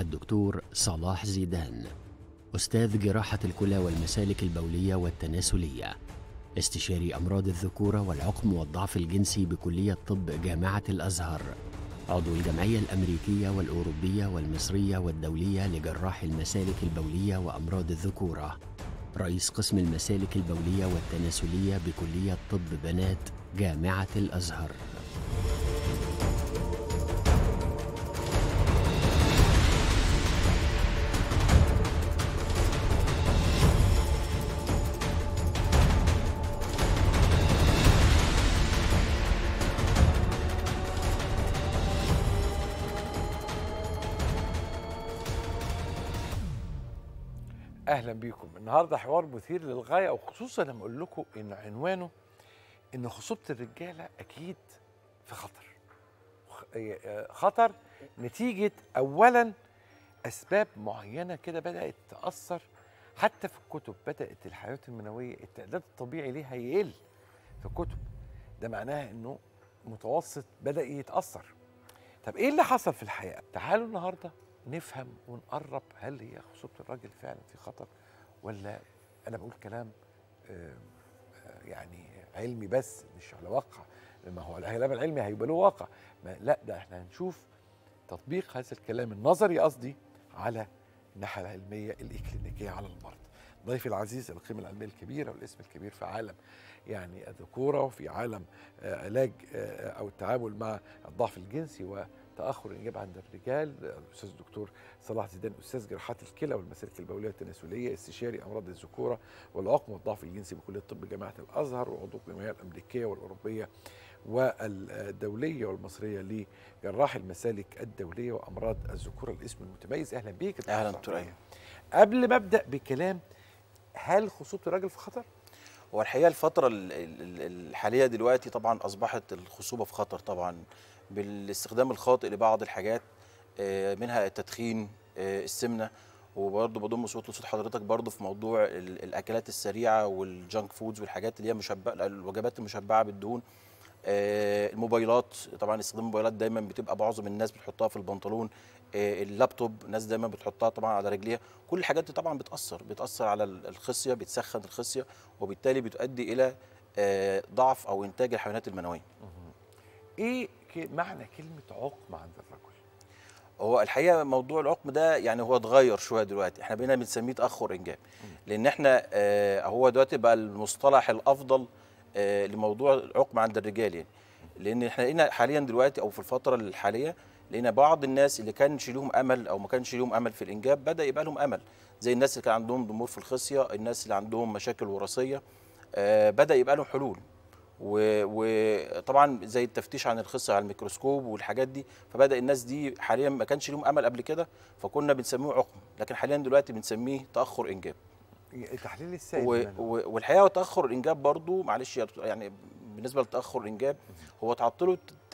الدكتور صلاح زيدان أستاذ جراحة الكلى والمسالك البولية والتناسلية استشاري أمراض الذكورة والعقم والضعف الجنسي بكلية طب جامعة الأزهر عضو الجمعية الأمريكية والأوروبية والمصرية والدولية لجراح المسالك البولية وأمراض الذكورة رئيس قسم المسالك البولية والتناسلية بكلية طب بنات جامعة الأزهر اهلا بيكم النهارده حوار مثير للغايه وخصوصا لما اقول لكم ان عنوانه ان خصوبه الرجاله اكيد في خطر آه، خطر نتيجه اولا اسباب معينه كده بدات تاثر حتى في الكتب بدات الحيوات المنويه التعداد الطبيعي ليها يقل في الكتب ده معناها انه متوسط بدا يتاثر طب ايه اللي حصل في الحقيقه تعالوا النهارده نفهم ونقرب هل هي خصوبة الراجل فعلا في خطر ولا أنا بقول كلام آه، يعني علمي بس مش على واقع ما هو الكلام العلمي هيبقى له واقع ما لا ده احنا هنشوف تطبيق هذا الكلام النظري قصدي على الناحية العلمية الإكلينيكية على المرض ضيفي العزيز القيمة العلمية الكبيرة والاسم الكبير في عالم يعني الذكورة وفي عالم آه، علاج آه، أو التعامل مع الضعف الجنسي و تاخر الاجابه عند الرجال الاستاذ الدكتور صلاح زيدان استاذ جراحات الكلى والمسالك البوليه التناسليه استشاري امراض الذكوره والعقم والضعف الجنسي بكليه طب جامعه الازهر وعضو الجمعيه الامريكيه والاوروبيه والدوليه والمصريه لجراح المسالك الدوليه وامراض الذكوره الاسم المتميز اهلا بيك اهلا دكتور قبل ما ابدا بكلام هل خصوبه الراجل في خطر؟ هو الحقيقه الفتره الحاليه دلوقتي طبعا اصبحت الخصوبه في خطر طبعا بالاستخدام الخاطئ لبعض الحاجات آه، منها التدخين آه، السمنه وبرضه بضم صوت لصوت حضرتك برضه في موضوع الاكلات السريعه والجانك فودز والحاجات اللي هي مشبع الوجبات المشبعه بالدهون آه، الموبايلات طبعا استخدام الموبايلات دايما بتبقى معظم الناس بتحطها في البنطلون اللابتوب ناس دايما بتحطها طبعا على رجليها كل الحاجات دي طبعا بتاثر بتاثر على الخصيه بتسخن الخصيه وبالتالي بتؤدي الى ضعف او انتاج الحيوانات المنويه ايه معنى كلمه عقم عند الرجل هو الحقيقه موضوع العقم ده يعني هو اتغير شويه دلوقتي احنا بقينا بنسميه تاخر انجاب لان احنا آه هو دلوقتي بقى المصطلح الافضل آه لموضوع العقم عند الرجال يعني لان احنا لقينا حاليا دلوقتي او في الفتره الحاليه لقينا بعض الناس اللي كانش لهم امل او ما كانش لهم امل في الانجاب بدا يبقى لهم امل زي الناس اللي كان عندهم ضمور في الخصيه الناس اللي عندهم مشاكل وراثيه آه بدا يبقى لهم حلول وطبعا زي التفتيش عن الخصه على الميكروسكوب والحاجات دي فبدا الناس دي حاليا ما كانش لهم امل قبل كده فكنا بنسميه عقم لكن حاليا دلوقتي بنسميه تاخر انجاب تحليل السائل و... و... والحقيقه تاخر الانجاب برضو معلش يعني بالنسبه لتاخر الانجاب هو تعطلوا التعريف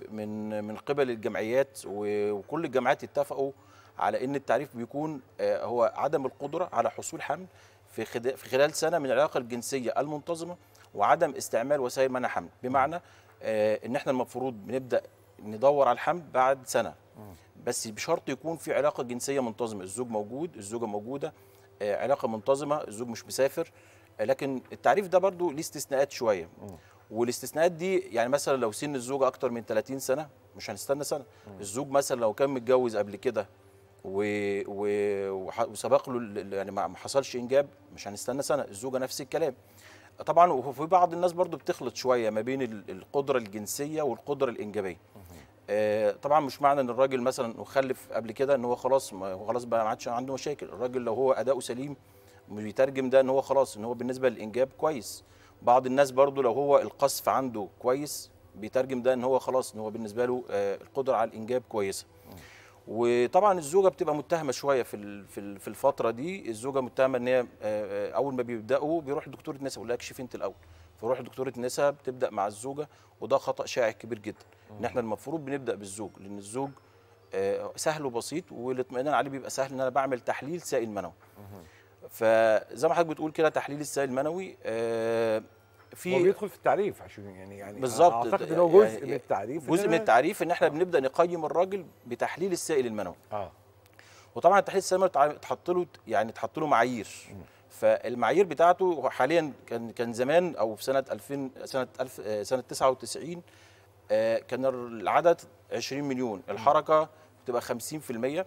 تعريف من من قبل الجمعيات وكل الجامعات اتفقوا على ان التعريف بيكون آه، هو عدم القدره على حصول حمل في خلال سنه من العلاقه الجنسيه المنتظمه وعدم استعمال وسائل منع حمل بمعنى آه، ان احنا المفروض بنبدا ندور على الحمل بعد سنه بس بشرط يكون في علاقه جنسيه منتظمه الزوج موجود الزوجه موجوده آه، علاقه منتظمه الزوج مش مسافر آه، لكن التعريف ده برضو ليه استثناءات شويه والاستثناءات دي يعني مثلا لو سن الزوجه اكتر من 30 سنه مش هنستنى سنه الزوج مثلا لو كان متجوز قبل كده و... و... وسبق له يعني ما حصلش انجاب مش هنستنى سنه الزوجه نفس الكلام طبعا وفي بعض الناس برضو بتخلط شويه ما بين القدره الجنسيه والقدره الانجابيه آه، طبعا مش معنى ان الراجل مثلا وخلف قبل كده ان هو خلاص هو خلاص بقى ما عادش عنده مشاكل الراجل لو هو اداؤه سليم بيترجم ده ان هو خلاص ان هو بالنسبه للانجاب كويس بعض الناس برضو لو هو القصف عنده كويس بيترجم ده ان هو خلاص ان هو بالنسبه له آه، القدره على الانجاب كويسه وطبعا الزوجه بتبقى متهمه شويه في في الفتره دي الزوجه متهمه ان هي آه، آه، اول ما بيبداوا بيروح لدكتوره النساء يقول لها اكشفي انت الاول فروح لدكتوره النساء بتبدا مع الزوجه وده خطا شائع كبير جدا ان احنا المفروض بنبدا بالزوج لان الزوج آه، سهل وبسيط والاطمئنان عليه بيبقى سهل ان انا بعمل تحليل سائل منوي فزي ما حضرتك بتقول كده تحليل السائل المنوي في هو بيدخل في التعريف عشان يعني يعني بالظبط اعتقد ان هو يعني جزء يعني من التعريف جزء من التعريف ان احنا آه. بنبدا نقيم الراجل بتحليل السائل المنوي اه وطبعا التحليل السائل المنوي اتحط له يعني اتحط له معايير م. فالمعايير بتاعته حاليا كان كان زمان او في سنه 2000 سنه 1000 آه، سنه 99 آه، كان العدد 20 مليون الحركه بتبقى 50%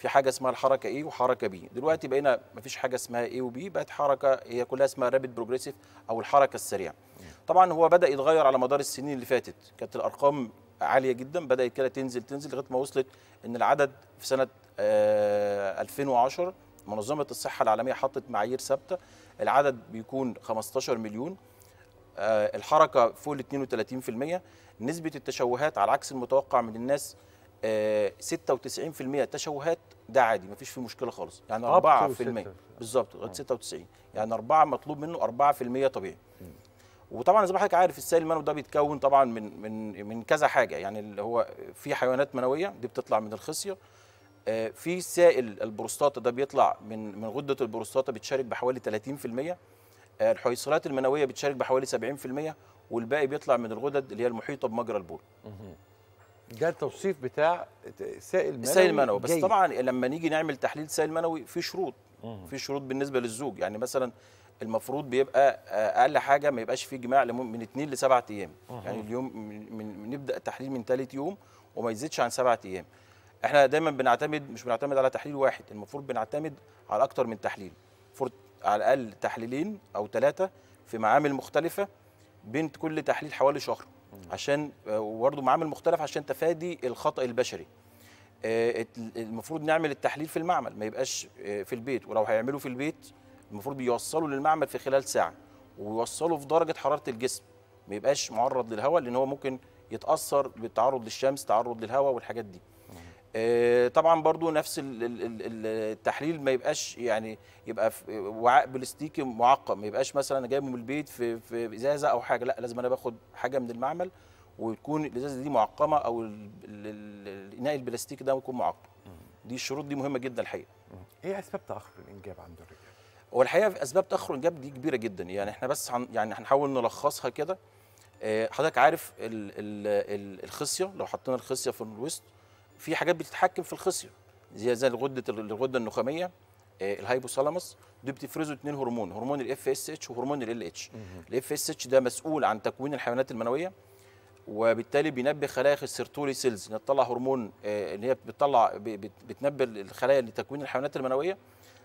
في حاجه اسمها الحركه ايه وحركه بي دلوقتي بقينا مفيش حاجه اسمها ايه وبي بقت حركه هي كلها اسمها رابيد بروجريسيف او الحركه السريعه طبعا هو بدا يتغير على مدار السنين اللي فاتت كانت الارقام عاليه جدا بدات كده تنزل تنزل لغايه ما وصلت ان العدد في سنه آه 2010 منظمه الصحه العالميه حطت معايير ثابته العدد بيكون 15 مليون آه الحركه فوق ال 32% نسبه التشوهات على عكس المتوقع من الناس آه 96% تشوهات ده عادي ما فيش فيه مشكله خالص يعني 4% بالظبط لغايه 96 آه. يعني 4 مطلوب منه 4% طبيعي وطبعا زي ما حضرتك عارف السائل المنوي ده بيتكون طبعا من من من كذا حاجه يعني اللي هو في حيوانات منويه دي بتطلع من الخصيه آه، في سائل البروستاتا ده بيطلع من من غده البروستاتا بتشارك بحوالي 30% الحويصلات آه، الحيصلات المنويه بتشارك بحوالي 70% والباقي بيطلع من الغدد اللي هي المحيطه بمجرى البول ده التوصيف بتاع سائل منوي سائل منوي بس جاي. طبعا لما نيجي نعمل تحليل سائل منوي في شروط في شروط بالنسبه للزوج يعني مثلا المفروض بيبقى اقل حاجه ما يبقاش فيه جماع من اثنين لسبعة ايام يعني اليوم من نبدا التحليل من ثالث يوم وما يزيدش عن سبعة ايام احنا دايما بنعتمد مش بنعتمد على تحليل واحد المفروض بنعتمد على اكتر من تحليل على الاقل تحليلين او ثلاثه في معامل مختلفه بين كل تحليل حوالي شهر عشان وبرضه معامل مختلف عشان تفادي الخطا البشري آه، المفروض نعمل التحليل في المعمل ما يبقاش آه، في البيت ولو هيعملوا في البيت المفروض بيوصلوا للمعمل في خلال ساعه ويوصلوا في درجه حراره الجسم ما يبقاش معرض للهواء لان هو ممكن يتاثر بالتعرض للشمس تعرض للهواء والحاجات دي آه، طبعا برضو نفس التحليل ما يبقاش يعني يبقى وعاء بلاستيكي معقم ما يبقاش مثلا انا جايبه من البيت في في ازازه او حاجه لا لازم انا باخد حاجه من المعمل وتكون الازازه دي معقمه او الاناء البلاستيكي ده يكون معقم دي الشروط دي مهمه جدا الحقيقه ايه اسباب تاخر الانجاب عند الرجال هو الحقيقه اسباب تاخر الانجاب دي كبيره جدا يعني احنا بس عن يعني هنحاول نلخصها كده آه، حضرتك عارف الخصيه لو حطينا الخصيه في الوسط في حاجات بتتحكم في الخصيه زي زي الغده الغده النخاميه آه، الهايبوثالاموس دي بتفرزوا اثنين هرمون هرمون الاف اس اتش وهرمون ال اتش الاف اس اتش ده مسؤول عن تكوين الحيوانات المنويه وبالتالي بينبه خلايا السيرتولي سيلز يعني بتطلع هرمون آه، اللي هي بتطلع بتنبه الخلايا لتكوين الحيوانات المنويه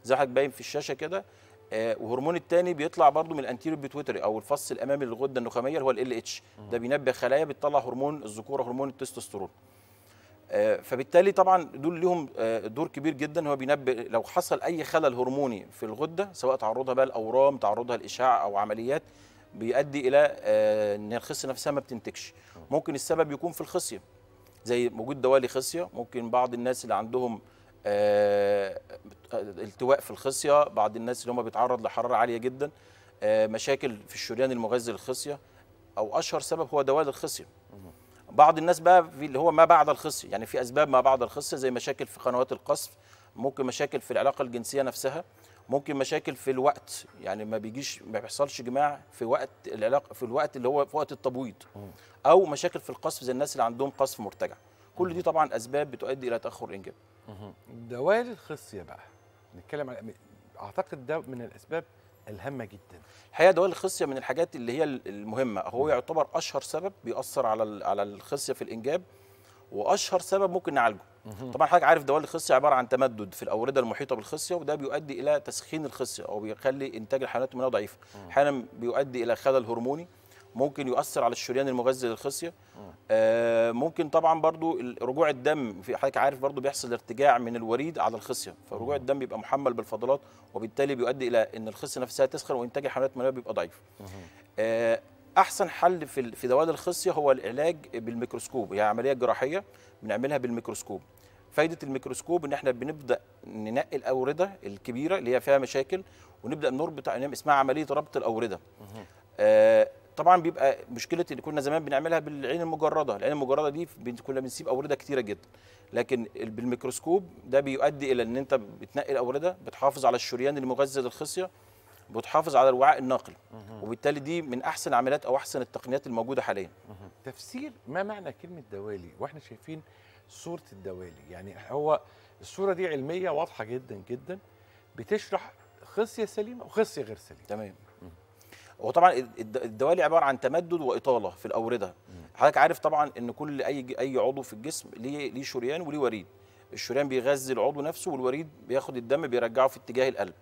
زي حضرتك باين في الشاشه كده آه، وهرمون الثاني بيطلع برضو من الانتيريو بيتويتري او الفص الامامي للغده النخاميه اللي هو ال اتش ده بينبه خلايا بتطلع هرمون الذكوره هرمون التستوستيرون آه، فبالتالي طبعا دول لهم آه، دور كبير جدا هو بينبئ لو حصل اي خلل هرموني في الغده سواء تعرضها بقى لاورام تعرضها لاشعاع او عمليات بيؤدي الى آه، ان الخصيه نفسها ما بتنتجش ممكن السبب يكون في الخصيه زي وجود دوالي خصيه ممكن بعض الناس اللي عندهم التواء في الخصيه بعض الناس اللي هم بيتعرض لحراره عاليه جدا مشاكل في الشريان المغذي للخصيه او اشهر سبب هو دوالي الخصيه بعض الناس بقى في اللي هو ما بعد الخصية يعني في أسباب ما بعد الخصية زي مشاكل في قنوات القصف ممكن مشاكل في العلاقة الجنسية نفسها ممكن مشاكل في الوقت يعني ما بيجيش ما بيحصلش جماع في وقت العلاقة في الوقت اللي هو في وقت التبويض أو مشاكل في القصف زي الناس اللي عندهم قصف مرتجع كل دي طبعا أسباب بتؤدي إلى تأخر الإنجاب دوال الخصية بقى نتكلم على أعتقد ده من الأسباب الهامه جدا الحقيقه دواء الخصيه من الحاجات اللي هي المهمه هو يعتبر اشهر سبب بيأثر على على الخصيه في الانجاب واشهر سبب ممكن نعالجه طبعا حضرتك عارف دواء الخصيه عباره عن تمدد في الاورده المحيطه بالخصيه وده بيؤدي الى تسخين الخصيه او بيخلي انتاج الحيوانات المنويه ضعيف احيانا بيؤدي الى خلل هرموني ممكن يؤثر على الشريان المغذي للخصيه آه ممكن طبعا برضو رجوع الدم في حضرتك عارف برضو بيحصل ارتجاع من الوريد على الخصيه فرجوع الدم بيبقى محمل بالفضلات وبالتالي بيؤدي الى ان الخصيه نفسها تسخن وانتاج حملات منويه بيبقى ضعيف آه احسن حل في في دوال الخصيه هو العلاج بالميكروسكوب هي عمليه جراحيه بنعملها بالميكروسكوب فايده الميكروسكوب ان احنا بنبدا ننقي الاورده الكبيره اللي هي فيها مشاكل ونبدا نربط اسمها عمليه ربط الاورده آه طبعا بيبقى مشكله اللي كنا زمان بنعملها بالعين المجرده العين المجرده دي كنا بنسيب اورده كتيره جدا لكن بالميكروسكوب ده بيؤدي الى ان انت بتنقي الاورده بتحافظ على الشريان المغذى للخصيه بتحافظ على الوعاء الناقل وبالتالي دي من احسن العمليات او احسن التقنيات الموجوده حاليا تفسير ما معنى كلمه دوالي واحنا شايفين صوره الدوالي يعني هو الصوره دي علميه واضحه جدا جدا بتشرح خصيه سليمه وخصيه غير سليمه تمام هو طبعا الدوالي عباره عن تمدد واطاله في الاورده حضرتك عارف طبعا ان كل اي اي عضو في الجسم ليه ليه شريان وليه وريد الشريان بيغذي العضو نفسه والوريد بياخد الدم بيرجعه في اتجاه القلب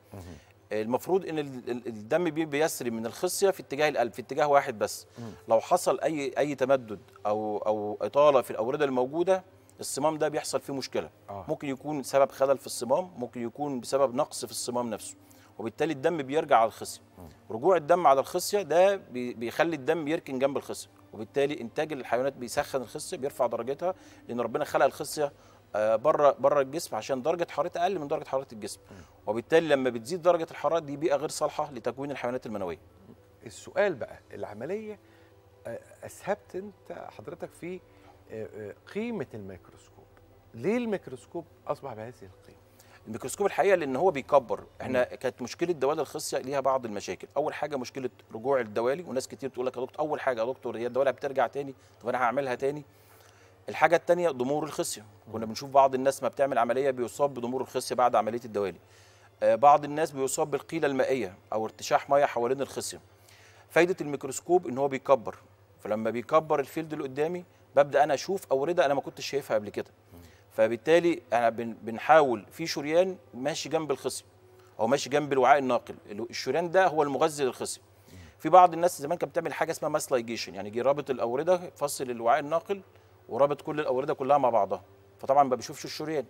المفروض ان الدم بيسري من الخصيه في اتجاه القلب في اتجاه واحد بس لو حصل اي اي تمدد او او اطاله في الاورده الموجوده الصمام ده بيحصل فيه مشكله آه. ممكن يكون سبب خلل في الصمام ممكن يكون بسبب نقص في الصمام نفسه وبالتالي الدم بيرجع على الخصيه رجوع الدم على الخصيه ده بيخلي الدم يركن جنب الخصيه وبالتالي انتاج الحيوانات بيسخن الخصيه بيرفع درجتها لان ربنا خلق الخصيه آه، بره بره الجسم عشان درجه حرارتها اقل من درجه حراره الجسم وبالتالي لما بتزيد درجه الحراره دي بيئه غير صالحه لتكوين الحيوانات المنويه السؤال بقى العمليه آه، اسهبت انت حضرتك في آه، قيمه الميكروسكوب ليه الميكروسكوب اصبح بهذه القيمه الميكروسكوب الحقيقه لان هو بيكبر احنا كانت مشكله دوالي الخصيه ليها بعض المشاكل اول حاجه مشكله رجوع الدوالي وناس كتير تقول لك يا دكتور اول حاجه يا دكتور هي الدوالي بترجع تاني طب انا هعملها تاني الحاجه الثانيه ضمور الخصيه كنا بنشوف بعض الناس ما بتعمل عمليه بيصاب بضمور الخصيه بعد عمليه الدوالي آه، بعض الناس بيصاب بالقيله المائيه او ارتشاح ميه حوالين الخصيه فايده الميكروسكوب ان هو بيكبر فلما بيكبر الفيلد اللي قدامي ببدا انا اشوف اورده انا ما كنتش شايفها قبل كده فبالتالي احنا بنحاول في شريان ماشي جنب الخصم او ماشي جنب الوعاء الناقل الشريان ده هو المغذي للخصم في بعض الناس زمان كانت بتعمل حاجه اسمها ماسلايجيشن يعني جه رابط الاورده فصل الوعاء الناقل ورابط كل الاورده كلها مع بعضها فطبعا ما بيشوفش الشريان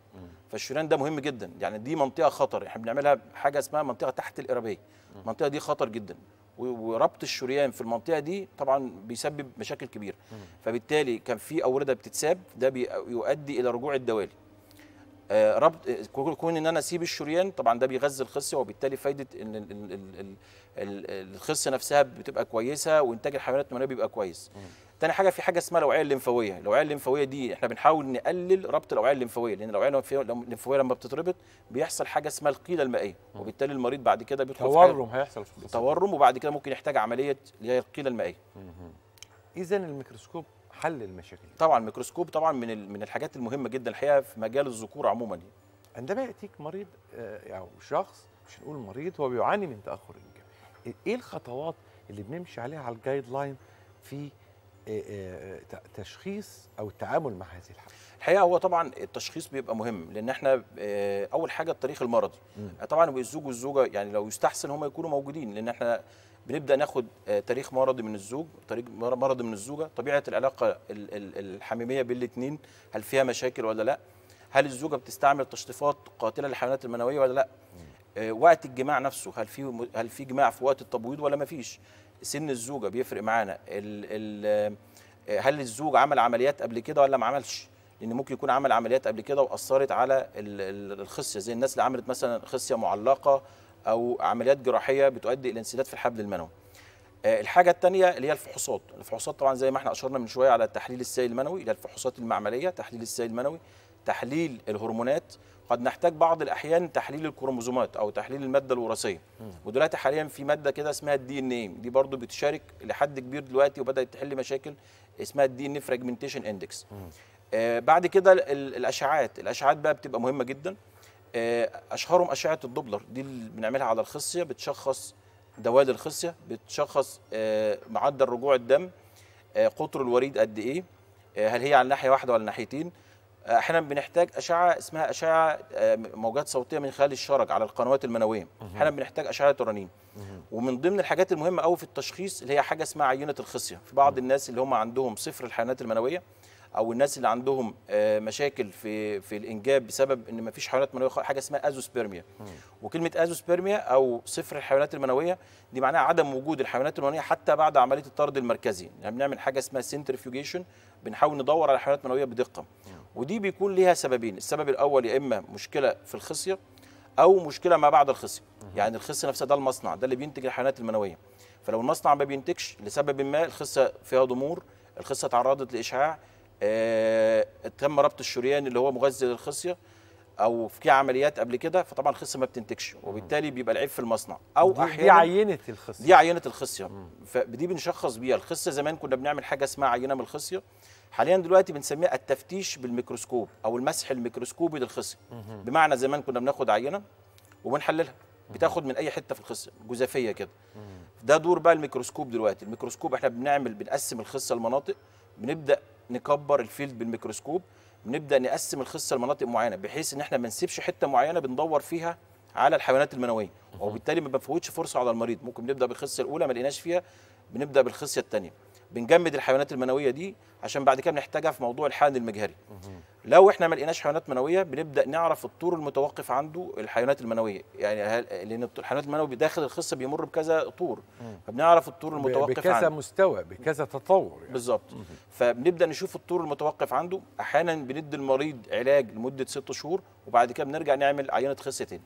فالشريان ده مهم جدا يعني دي منطقه خطر احنا بنعملها حاجه اسمها منطقه تحت الارابيه المنطقه دي خطر جدا وربط الشريان في المنطقه دي طبعا بيسبب مشاكل كبيره فبالتالي كان في اورده بتتساب ده بيؤدي الى رجوع الدوالي آه، ربط آه، كون ان انا اسيب الشريان طبعا ده بيغذي الخص وبالتالي فايده ان الخص نفسها بتبقى كويسه وانتاج الحيوانات المنويه بيبقى كويس تاني حاجه في حاجه اسمها الاوعيه الليمفاويه الاوعيه الليمفاويه دي احنا بنحاول نقلل ربط الاوعيه الليمفاويه لان الاوعيه الليمفاويه لما بتتربط بيحصل حاجه اسمها القيله المائيه وبالتالي المريض بعد كده بيدخل تورم هيحصل في تورم وبعد كده ممكن يحتاج عمليه اللي هي القيله المائيه اذا الميكروسكوب حل المشاكل طبعا الميكروسكوب طبعا من من الحاجات المهمه جدا الحقيقه في مجال الذكور عموما يعني. عندما ياتيك مريض آه، او شخص مش نقول مريض هو بيعاني من تاخر الانجاب ايه الخطوات اللي بنمشي عليها على الجايد لاين في آه، آه، تشخيص او التعامل مع هذه الحاله الحقيقه هو طبعا التشخيص بيبقى مهم لان احنا اول حاجه التاريخ المرضي طبعا الزوج والزوجه يعني لو يستحسن هم يكونوا موجودين لان احنا بنبدا ناخد آه، تاريخ مرضي من الزوج تاريخ مرضي من الزوجه طبيعه العلاقه الحميميه بين الاثنين هل فيها مشاكل ولا لا هل الزوجه بتستعمل تشطيفات قاتله للحيوانات المنويه ولا لا آه، وقت الجماع نفسه هل في هل في جماع في وقت التبويض ولا ما فيش سن الزوجه بيفرق معانا آه، هل الزوج عمل عمليات قبل كده ولا ما عملش لان ممكن يكون عمل عمليات قبل كده واثرت على الخصيه زي الناس اللي عملت مثلا خصيه معلقه او عمليات جراحيه بتؤدي الى انسداد في الحبل المنوي آه، الحاجه الثانيه اللي هي الفحوصات الفحوصات طبعا زي ما احنا اشرنا من شويه على تحليل السائل المنوي الى الفحوصات المعمليه تحليل السائل المنوي تحليل الهرمونات قد نحتاج بعض الاحيان تحليل الكروموزومات او تحليل الماده الوراثيه ودلوقتي حاليا في ماده كده اسمها الدي ان اي دي برضو بتشارك لحد كبير دلوقتي وبدات تحل مشاكل اسمها الدي ان فراجمنتيشن اندكس بعد كده الاشعاعات الاشعاعات بقى بتبقى مهمه جدا آه، اشهرهم اشعه الدوبلر دي اللي بنعملها على الخصيه بتشخص دوال الخصيه بتشخص آه، معدل رجوع الدم آه، قطر الوريد قد ايه هل هي على ناحيه واحده ولا ناحيتين احيانا بنحتاج اشعه اسمها اشعه موجات صوتيه من خلال الشرج على القنوات المنويه احيانا بنحتاج اشعه رنين ومن ضمن الحاجات المهمه قوي في التشخيص اللي هي حاجه اسمها عينه الخصيه في بعض الناس اللي هم عندهم صفر الحيوانات المنويه او الناس اللي عندهم آه، مشاكل في في الانجاب بسبب ان ما فيش حيوانات منويه حاجه اسمها ازوسبيرميا وكلمه ازوسبيرميا او صفر الحيوانات المنويه دي معناها عدم وجود الحيوانات المنويه حتى بعد عمليه الطرد المركزي يعني بنعمل حاجه اسمها سنترفيوجيشن بنحاول ندور على الحيوانات المنويه بدقه ودي بيكون ليها سببين السبب الاول يا اما مشكله في الخصيه او مشكله ما بعد الخصيه يعني الخصيه نفسها ده المصنع ده اللي بينتج الحيوانات المنويه فلو المصنع ما بينتجش لسبب ما الخصيه فيها ضمور الخصه تعرضت لاشعاع آه، تم ربط الشريان اللي هو مغذي للخصيه او في عمليات قبل كده فطبعا الخصيه ما بتنتجش وبالتالي بيبقى العيب في المصنع او دي احيانا دي عينه الخصيه دي عينه الخصيه فدي بنشخص بيها الخصيه زمان كنا بنعمل حاجه اسمها عينه من الخصيه حاليا دلوقتي بنسميها التفتيش بالميكروسكوب او المسح الميكروسكوبي للخصيه بمعنى زمان كنا بناخد عينه وبنحللها بتاخد من اي حته في الخصيه جزافيه كده ده دور بقى الميكروسكوب دلوقتي الميكروسكوب احنا بنعمل بنقسم الخصيه لمناطق بنبدا نكبر الفيلد بالميكروسكوب بنبدا نقسم الخصه لمناطق معينه بحيث ان احنا ما نسيبش حته معينه بندور فيها على الحيوانات المنويه وبالتالي ما بنفوتش فرصه على المريض ممكن نبدا بالخصيه الاولى ما لقيناش فيها بنبدا بالخصيه الثانيه بنجمد الحيوانات المنويه دي عشان بعد كده بنحتاجها في موضوع الحقن المجهري لو احنا ما لقيناش حيوانات منويه بنبدا نعرف الطور المتوقف عنده الحيوانات المنويه يعني لان الحيوانات المنويه داخل الخصه بيمر بكذا طور فبنعرف الطور المتوقف بكذا عنده بكذا مستوى بكذا تطور يعني. بالظبط فبنبدا نشوف الطور المتوقف عنده احيانا بندي المريض علاج لمده ست شهور وبعد كده بنرجع نعمل عينه خصه تاني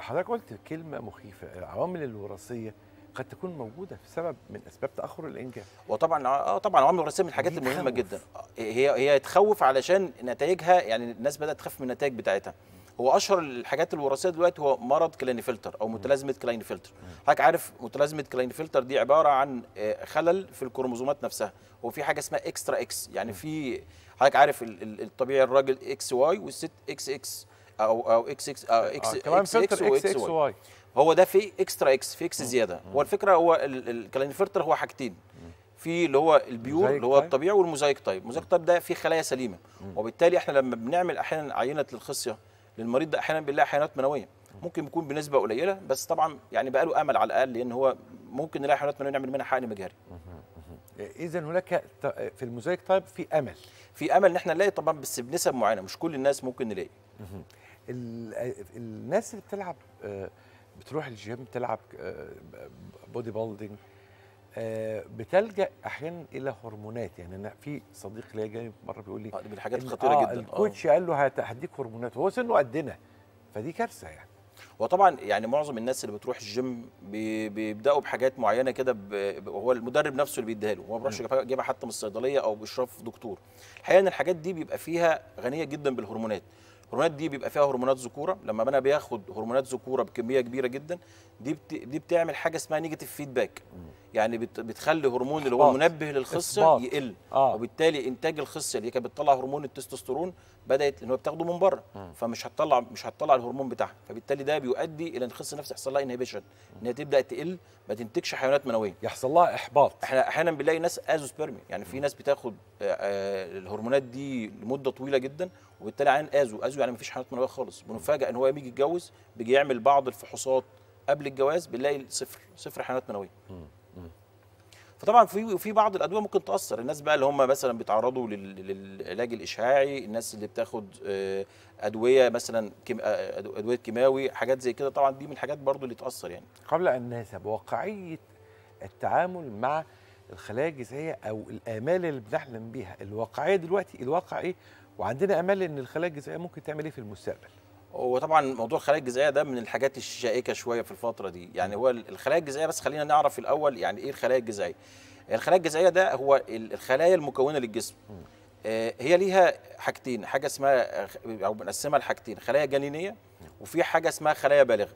حضرتك قلت كلمه مخيفه العوامل الوراثيه قد تكون موجوده في سبب من اسباب تاخر الانجاب وطبعا اه طبعا عمر الرسام من الحاجات المهمه جدا هي هي تخوف علشان نتائجها يعني الناس بدات تخاف من النتائج بتاعتها هو اشهر الحاجات الوراثيه دلوقتي هو مرض فلتر او متلازمه فلتر حضرتك عارف متلازمه فلتر دي عباره عن آه، خلل في الكروموزومات نفسها هو في حاجه اسمها اكسترا اكس يعني في حضرتك عارف الطبيعي الراجل اكس واي والست اكس اكس او او اكس اكس أو آه، آه، اكس, إكس, إكس, إكس, إكس, إكس, إكس, إكس, إكس واي هو ده في اكسترا اكس في اكس زياده هو الفكره هو الكالينفرتر هو حاجتين في اللي هو البيور اللي هو الطبيعي والموزايك تايب الموزايك تايب ده فيه خلايا سليمه وبالتالي احنا لما بنعمل احيانا عينه للخصيه للمريض ده احيانا بنلاقي حيوانات منويه ممكن يكون بنسبه قليله بس طبعا يعني بقى له امل على الاقل لان هو ممكن نلاقي حيوانات منويه نعمل منها حقن مجهري إيه، اذا هناك في الموزايك تايب في امل في امل ان احنا نلاقي طبعا بس بنسب معينه مش كل الناس ممكن نلاقي الناس اللي بتلعب آه، بتروح الجيم تلعب آه، بودي بيلدينج آه، بتلجا احيانا الى هرمونات يعني انا في صديق ليا جاي مره بيقول لي آه، من الحاجات الخطيره آه جدا الكوتش قال له هديك هرمونات وهو سنه قدنا إيه؟ فدي كارثه يعني وطبعا يعني معظم الناس اللي بتروح الجيم بيبداوا بحاجات معينه كده هو المدرب نفسه اللي بيديها له هو ما بيروحش جايبها حتى من الصيدليه او باشراف دكتور الحقيقه ان الحاجات دي بيبقى فيها غنيه جدا بالهرمونات الهرمونات دي بيبقى فيها هرمونات ذكوره لما انا بياخد هرمونات ذكوره بكميه كبيره جدا دي بت... دي بتعمل حاجه اسمها نيجاتيف فيدباك يعني بتخلي هرمون اللي هو المنبه للخصه يقل آه. وبالتالي انتاج الخصه اللي كانت بتطلع هرمون التستوستيرون بدات ان هو بتاخده من بره فمش هتطلع مش هتطلع الهرمون بتاعها فبالتالي ده بيؤدي الى ان الخصه نفسها يحصل لها انهبيشن ان هي تبدا تقل ما تنتجش حيوانات منويه يحصل لها احباط احنا احيانا بنلاقي ناس ازوسبيرميا يعني في ناس بتاخد آه، آه، الهرمونات دي لمده طويله جدا وبالتالي عين ازو ازو يعني ما فيش حيوانات منويه خالص بنفاجئ ان هو بيجي يتجوز بيجي يعمل بعض الفحوصات قبل الجواز بنلاقي صفر صفر حيوانات منويه فطبعا في في بعض الادويه ممكن تاثر الناس بقى اللي هم مثلا بيتعرضوا للعلاج الاشعاعي الناس اللي بتاخد آه، ادويه مثلا آه، ادويه كيماوي حاجات زي كده طبعا دي من الحاجات برضو اللي تاثر يعني قبل ان نذهب واقعيه التعامل مع الخلايا الجذعيه او الامال اللي بنحلم بيها الواقعيه دلوقتي الواقع ايه وعندنا امال ان الخلايا الجذعيه ممكن تعمل ايه في المستقبل وطبعا موضوع الخلايا الجذعيه ده من الحاجات الشائكه شويه في الفتره دي يعني هو الخلايا الجذعيه بس خلينا نعرف الاول يعني ايه الخلايا الجذعيه الخلايا الجذعيه ده هو الخلايا المكونه للجسم آه، هي ليها حاجتين حاجه اسمها او بنقسمها لحاجتين خلايا جنينيه وفي حاجه اسمها خلايا بالغه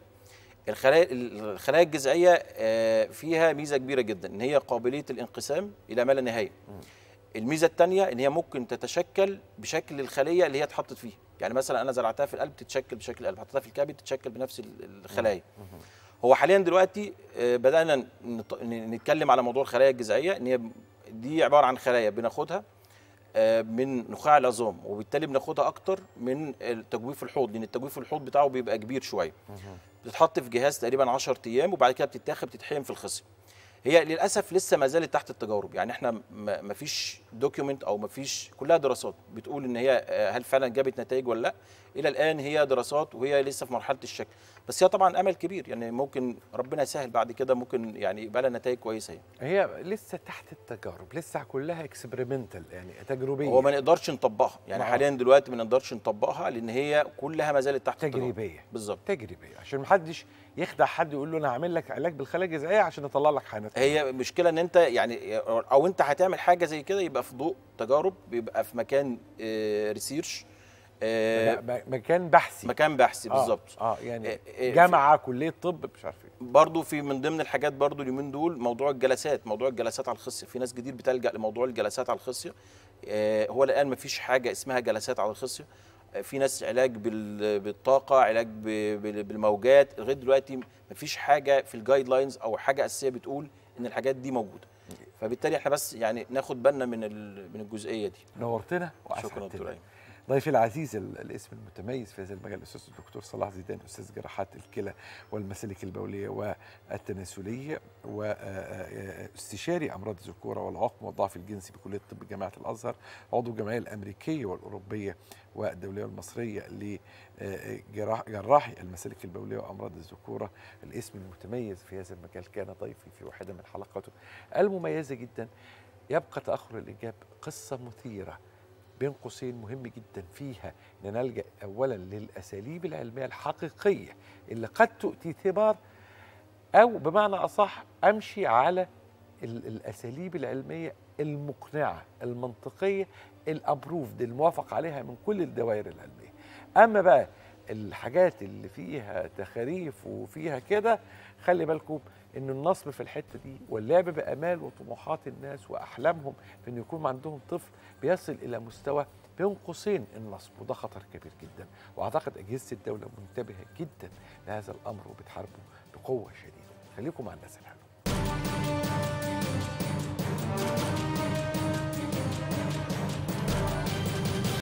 الخلايا الخلايا الجذعيه آه، فيها ميزه كبيره جدا ان هي قابليه الانقسام الى ما لا نهايه الميزه الثانيه ان هي ممكن تتشكل بشكل الخليه اللي هي اتحطت فيه يعني مثلا انا زرعتها في القلب تتشكل بشكل القلب حطيتها في الكبد تتشكل بنفس الخلايا هو حاليا دلوقتي آه، بدانا نتكلم على موضوع الخلايا الجذعيه ان هي دي عباره عن خلايا بناخدها آه، من نخاع العظام وبالتالي بناخدها اكتر من تجويف الحوض لان التجويف الحوض بتاعه بيبقى كبير شويه بتتحط في جهاز تقريبا 10 ايام وبعد كده بتتاخد بتتحقن في الخصم هي للاسف لسه ما زالت تحت التجارب يعني احنا ما فيش دوكيومنت او ما فيش كلها دراسات بتقول ان هي آه، هل فعلا جابت نتائج ولا لا الى الان هي دراسات وهي لسه في مرحله الشكل بس هي طبعا امل كبير يعني ممكن ربنا يسهل بعد كده ممكن يعني يبقى لها نتائج كويسه يعني. هي لسه تحت التجارب لسه كلها اكسبيرمنتال يعني تجريبيه هو ما نقدرش نطبقها يعني حاليا دلوقتي ما نقدرش نطبقها لان هي كلها ما زالت تحت تجريبيه بالظبط تجريبيه عشان ما حدش يخدع حد يقول له انا هعمل لك علاج بالخلايا الجذعيه عشان اطلع لك حيوانات هي مشكله ان انت يعني او انت هتعمل حاجه زي كده يبقى بيبقى في ضوء تجارب بيبقى في مكان ريسيرش آه، آه، مكان بحثي مكان بحثي آه بالظبط اه يعني آه، جامعه كليه طب مش عارف ايه برضه في من ضمن الحاجات برضه اليومين دول موضوع الجلسات موضوع الجلسات على الخصيه في ناس كتير بتلجا لموضوع الجلسات على الخصيه آه هو الان ما فيش حاجه اسمها جلسات على الخصيه في ناس علاج بالطاقه علاج بالموجات لغايه دلوقتي ما فيش حاجه في الجايد لاينز او حاجه اساسيه بتقول ان الحاجات دي موجوده فبالتالي احنا بس يعني ناخد بالنا من من الجزئيه دي نورتنا شكرا دكتور ضيفي العزيز الاسم المتميز في هذا المجال الاستاذ الدكتور صلاح زيدان استاذ جراحات الكلى والمسالك البوليه والتناسليه واستشاري امراض الذكوره والعقم والضعف الجنسي بكليه الطب جامعه الازهر عضو الجمعيه الامريكيه والاوروبيه والدوليه والمصريه لجراحي المسالك البوليه وامراض الذكوره الاسم المتميز في هذا المجال كان ضيفي في واحده من حلقاته المميزه جدا يبقى تاخر الاجابه قصه مثيره بين قوسين مهم جدا فيها ان نلجا اولا للاساليب العلميه الحقيقيه اللي قد تؤتي ثمار او بمعنى اصح امشي على الاساليب العلميه المقنعه المنطقيه الابروفد الموافق عليها من كل الدوائر العلميه اما بقى الحاجات اللي فيها تخاريف وفيها كده خلي بالكم ان النصب في الحته دي واللعب بامال وطموحات الناس واحلامهم في ان يكون عندهم طفل بيصل الى مستوى بين قوسين النصب وده خطر كبير جدا واعتقد اجهزه الدوله منتبهه جدا لهذا الامر وبتحاربه بقوه شديده خليكم مع الناس الحلوه